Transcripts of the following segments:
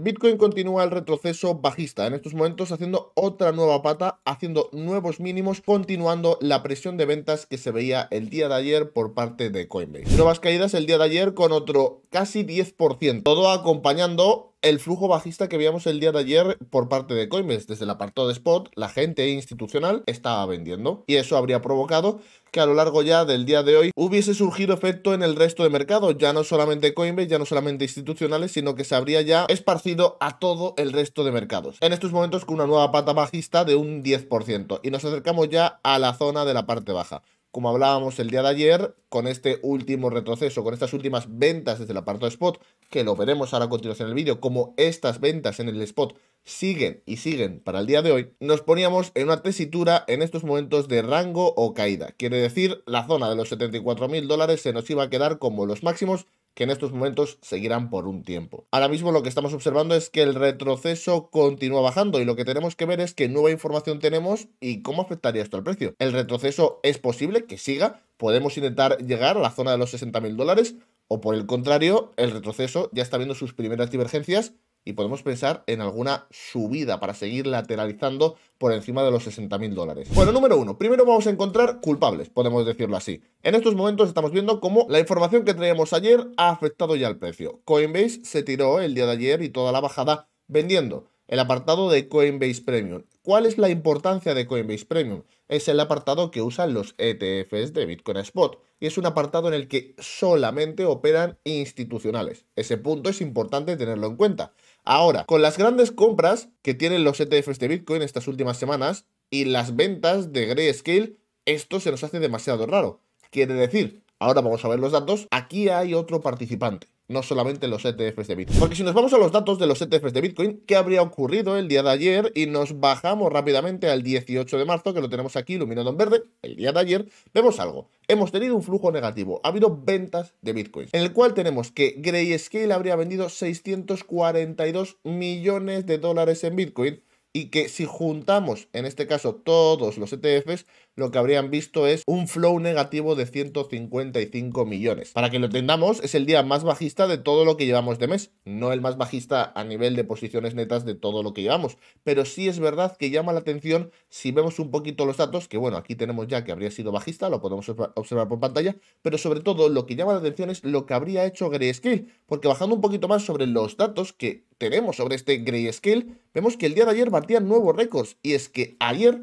Bitcoin continúa el retroceso bajista, en estos momentos haciendo otra nueva pata, haciendo nuevos mínimos, continuando la presión de ventas que se veía el día de ayer por parte de Coinbase. Nuevas caídas el día de ayer con otro casi 10%, todo acompañando el flujo bajista que veíamos el día de ayer por parte de Coinbase. Desde el apartado de spot, la gente institucional estaba vendiendo y eso habría provocado que a lo largo ya del día de hoy hubiese surgido efecto en el resto de mercados, ya no solamente Coinbase, ya no solamente institucionales, sino que se habría ya esparcido a todo el resto de mercados. En estos momentos con una nueva pata bajista de un 10% y nos acercamos ya a la zona de la parte baja como hablábamos el día de ayer, con este último retroceso, con estas últimas ventas desde el apartado spot, que lo veremos ahora a continuación en el vídeo, como estas ventas en el spot siguen y siguen para el día de hoy, nos poníamos en una tesitura en estos momentos de rango o caída. Quiere decir, la zona de los 74.000 dólares se nos iba a quedar como los máximos que en estos momentos seguirán por un tiempo. Ahora mismo lo que estamos observando es que el retroceso continúa bajando y lo que tenemos que ver es qué nueva información tenemos y cómo afectaría esto al precio. El retroceso es posible que siga, podemos intentar llegar a la zona de los 60.000 dólares o por el contrario, el retroceso ya está viendo sus primeras divergencias y podemos pensar en alguna subida para seguir lateralizando por encima de los 60.000 dólares. Bueno, número uno, primero vamos a encontrar culpables, podemos decirlo así. En estos momentos estamos viendo cómo la información que traíamos ayer ha afectado ya el precio. Coinbase se tiró el día de ayer y toda la bajada vendiendo el apartado de Coinbase Premium. ¿Cuál es la importancia de Coinbase Premium? Es el apartado que usan los ETFs de Bitcoin Spot y es un apartado en el que solamente operan institucionales. Ese punto es importante tenerlo en cuenta. Ahora, con las grandes compras que tienen los ETFs de Bitcoin estas últimas semanas y las ventas de Grayscale, esto se nos hace demasiado raro. Quiere decir, ahora vamos a ver los datos, aquí hay otro participante no solamente los ETFs de Bitcoin. Porque si nos vamos a los datos de los ETFs de Bitcoin, ¿qué habría ocurrido el día de ayer? Y nos bajamos rápidamente al 18 de marzo, que lo tenemos aquí iluminado en verde, el día de ayer, vemos algo. Hemos tenido un flujo negativo, ha habido ventas de Bitcoin, en el cual tenemos que Grayscale habría vendido 642 millones de dólares en Bitcoin, y que si juntamos en este caso todos los ETFs, lo que habrían visto es un flow negativo de 155 millones. Para que lo entendamos, es el día más bajista de todo lo que llevamos de mes, no el más bajista a nivel de posiciones netas de todo lo que llevamos, pero sí es verdad que llama la atención si vemos un poquito los datos, que bueno, aquí tenemos ya que habría sido bajista, lo podemos observar por pantalla, pero sobre todo lo que llama la atención es lo que habría hecho Grayscale, porque bajando un poquito más sobre los datos que tenemos sobre este Grayscale, vemos que el día de ayer batían nuevos récords, y es que ayer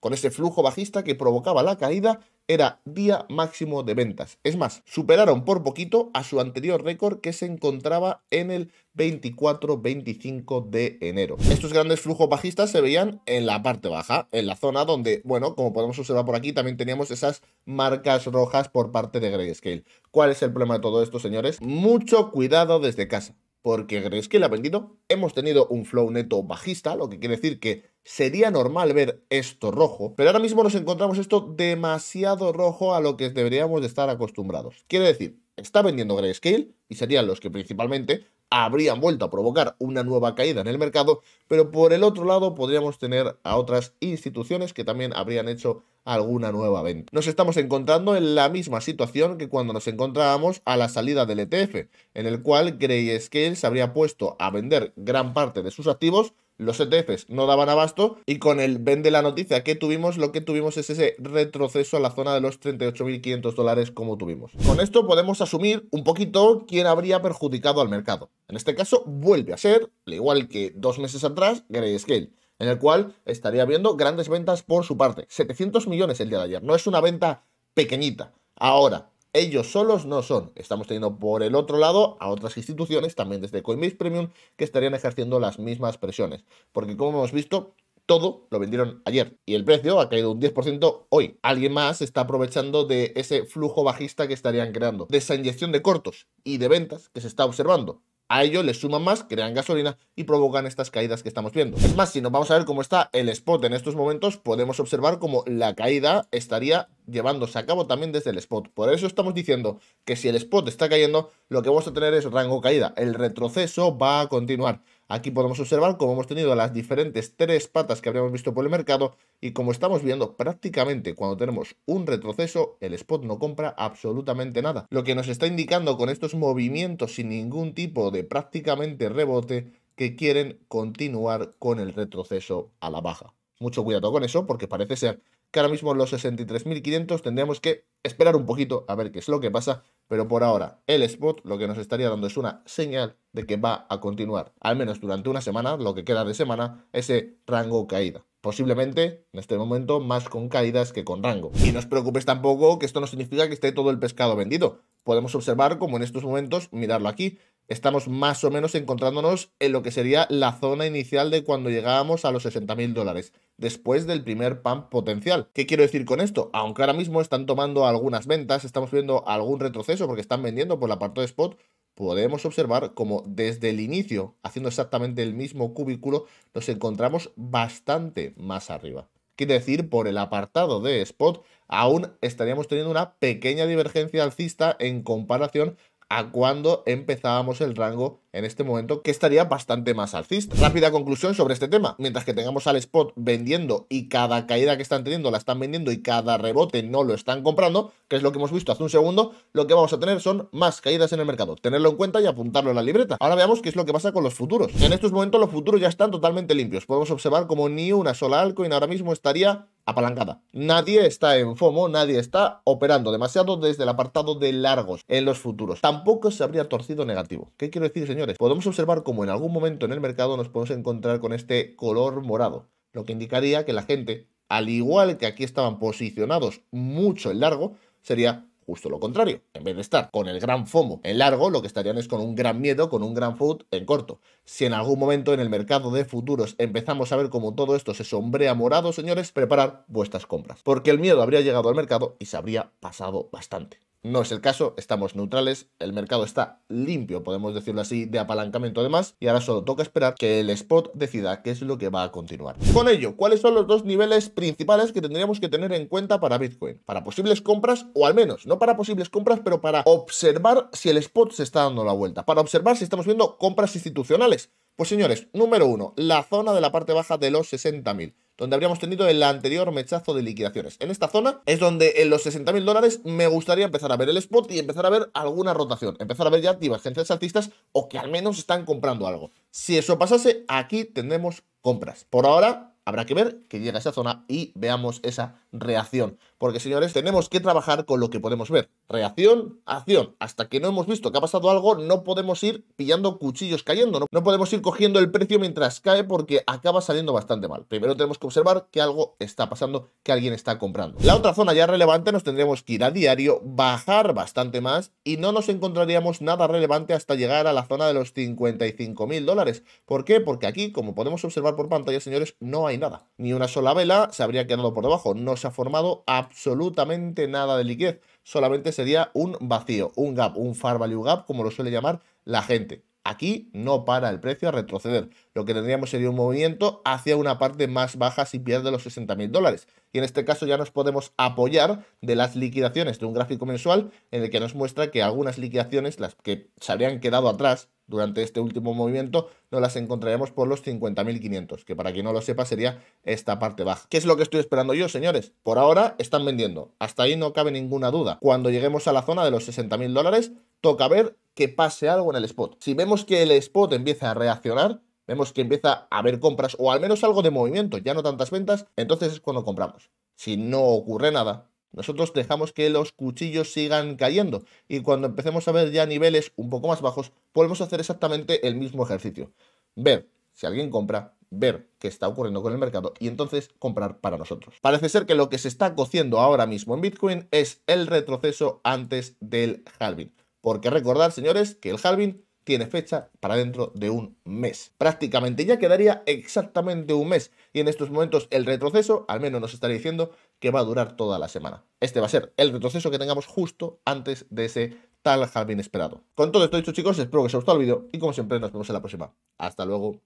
con ese flujo bajista que provocaba la caída, era día máximo de ventas. Es más, superaron por poquito a su anterior récord que se encontraba en el 24-25 de enero. Estos grandes flujos bajistas se veían en la parte baja, en la zona donde, bueno, como podemos observar por aquí, también teníamos esas marcas rojas por parte de Grayscale. ¿Cuál es el problema de todo esto, señores? Mucho cuidado desde casa porque que ha vendido, hemos tenido un flow neto bajista, lo que quiere decir que sería normal ver esto rojo, pero ahora mismo nos encontramos esto demasiado rojo a lo que deberíamos de estar acostumbrados. Quiere decir, está vendiendo Grayscale y serían los que principalmente habrían vuelto a provocar una nueva caída en el mercado, pero por el otro lado podríamos tener a otras instituciones que también habrían hecho alguna nueva venta. Nos estamos encontrando en la misma situación que cuando nos encontrábamos a la salida del ETF, en el cual Grayscale se habría puesto a vender gran parte de sus activos los ETFs no daban abasto y con el vende de la noticia que tuvimos, lo que tuvimos es ese retroceso a la zona de los 38.500 dólares como tuvimos. Con esto podemos asumir un poquito quién habría perjudicado al mercado. En este caso vuelve a ser, al igual que dos meses atrás, Grayscale en el cual estaría viendo grandes ventas por su parte. 700 millones el día de ayer. No es una venta pequeñita. Ahora, ellos solos no son. Estamos teniendo por el otro lado a otras instituciones, también desde Coinbase Premium, que estarían ejerciendo las mismas presiones. Porque como hemos visto, todo lo vendieron ayer y el precio ha caído un 10% hoy. Alguien más está aprovechando de ese flujo bajista que estarían creando, de esa inyección de cortos y de ventas que se está observando. A ello le suman más, crean gasolina y provocan estas caídas que estamos viendo. Es más, si nos vamos a ver cómo está el spot en estos momentos, podemos observar cómo la caída estaría llevándose a cabo también desde el spot. Por eso estamos diciendo que si el spot está cayendo, lo que vamos a tener es rango caída. El retroceso va a continuar. Aquí podemos observar cómo hemos tenido las diferentes tres patas que habríamos visto por el mercado y como estamos viendo prácticamente cuando tenemos un retroceso el spot no compra absolutamente nada. Lo que nos está indicando con estos movimientos sin ningún tipo de prácticamente rebote que quieren continuar con el retroceso a la baja. Mucho cuidado con eso porque parece ser que ahora mismo los 63.500 tendríamos que esperar un poquito a ver qué es lo que pasa, pero por ahora el spot lo que nos estaría dando es una señal de que va a continuar, al menos durante una semana, lo que queda de semana, ese rango caída. Posiblemente en este momento más con caídas que con rango. Y no os preocupéis tampoco que esto no significa que esté todo el pescado vendido. Podemos observar como en estos momentos, mirarlo aquí, estamos más o menos encontrándonos en lo que sería la zona inicial de cuando llegábamos a los 60 mil dólares, después del primer pump potencial. ¿Qué quiero decir con esto? Aunque ahora mismo están tomando algunas ventas, estamos viendo algún retroceso porque están vendiendo por la parte de spot, podemos observar como desde el inicio, haciendo exactamente el mismo cubículo, nos encontramos bastante más arriba. Quiere decir, por el apartado de spot, aún estaríamos teniendo una pequeña divergencia alcista en comparación a cuando empezábamos el rango en este momento, que estaría bastante más alcista. Rápida conclusión sobre este tema. Mientras que tengamos al spot vendiendo y cada caída que están teniendo la están vendiendo y cada rebote no lo están comprando, que es lo que hemos visto hace un segundo, lo que vamos a tener son más caídas en el mercado. Tenerlo en cuenta y apuntarlo en la libreta. Ahora veamos qué es lo que pasa con los futuros. En estos momentos los futuros ya están totalmente limpios. Podemos observar como ni una sola altcoin ahora mismo estaría apalancada. Nadie está en FOMO, nadie está operando demasiado desde el apartado de largos en los futuros. Tampoco se habría torcido negativo. ¿Qué quiero decir, señores? Podemos observar como en algún momento en el mercado nos podemos encontrar con este color morado, lo que indicaría que la gente, al igual que aquí estaban posicionados mucho en largo, sería justo lo contrario. En vez de estar con el gran FOMO en largo, lo que estarían es con un gran miedo, con un gran food en corto. Si en algún momento en el mercado de futuros empezamos a ver cómo todo esto se sombrea morado, señores, preparar vuestras compras. Porque el miedo habría llegado al mercado y se habría pasado bastante. No es el caso, estamos neutrales, el mercado está limpio, podemos decirlo así, de apalancamiento además, y ahora solo toca esperar que el spot decida qué es lo que va a continuar. Con ello, ¿cuáles son los dos niveles principales que tendríamos que tener en cuenta para Bitcoin? Para posibles compras, o al menos, no para posibles compras, pero para observar si el spot se está dando la vuelta, para observar si estamos viendo compras institucionales, pues señores, número uno, la zona de la parte baja de los 60.000 donde habríamos tenido el anterior mechazo de liquidaciones. En esta zona es donde en los 60.000 dólares me gustaría empezar a ver el spot y empezar a ver alguna rotación, empezar a ver ya divergencias artistas o que al menos están comprando algo. Si eso pasase, aquí tendremos compras. Por ahora, habrá que ver que llega esa zona y veamos esa reacción. Porque, señores, tenemos que trabajar con lo que podemos ver. Reacción, acción. Hasta que no hemos visto que ha pasado algo, no podemos ir pillando cuchillos cayendo. No, podemos ir cogiendo el precio mientras cae porque acaba saliendo bastante mal. Primero tenemos que observar que algo está pasando, que alguien está comprando. La otra zona ya relevante nos tendríamos que ir a diario, bajar bastante más y no nos encontraríamos nada relevante hasta llegar a la zona de los 55 mil dólares. ¿Por qué? Porque aquí, como podemos observar por pantalla, señores, no hay nada. Ni una sola vela se habría quedado por debajo. No ha formado absolutamente nada de liquidez. Solamente sería un vacío, un gap, un far value gap, como lo suele llamar la gente. Aquí no para el precio a retroceder. Lo que tendríamos sería un movimiento hacia una parte más baja si pierde los 60 mil dólares. Y en este caso ya nos podemos apoyar de las liquidaciones de un gráfico mensual en el que nos muestra que algunas liquidaciones, las que se habrían quedado atrás, durante este último movimiento, nos las encontraremos por los 50.500, que para quien no lo sepa sería esta parte baja. ¿Qué es lo que estoy esperando yo, señores? Por ahora están vendiendo, hasta ahí no cabe ninguna duda. Cuando lleguemos a la zona de los 60.000 dólares, toca ver que pase algo en el spot. Si vemos que el spot empieza a reaccionar, vemos que empieza a haber compras o al menos algo de movimiento, ya no tantas ventas, entonces es cuando compramos. Si no ocurre nada, nosotros dejamos que los cuchillos sigan cayendo y cuando empecemos a ver ya niveles un poco más bajos, podemos hacer exactamente el mismo ejercicio. Ver si alguien compra, ver qué está ocurriendo con el mercado y entonces comprar para nosotros. Parece ser que lo que se está cociendo ahora mismo en Bitcoin es el retroceso antes del halving. Porque recordad, señores, que el halving tiene fecha para dentro de un mes. Prácticamente ya quedaría exactamente un mes. Y en estos momentos el retroceso, al menos nos estaría diciendo que va a durar toda la semana. Este va a ser el retroceso que tengamos justo antes de ese tal jardín esperado. Con todo esto dicho chicos, espero que os haya gustado el vídeo y como siempre nos vemos en la próxima. Hasta luego.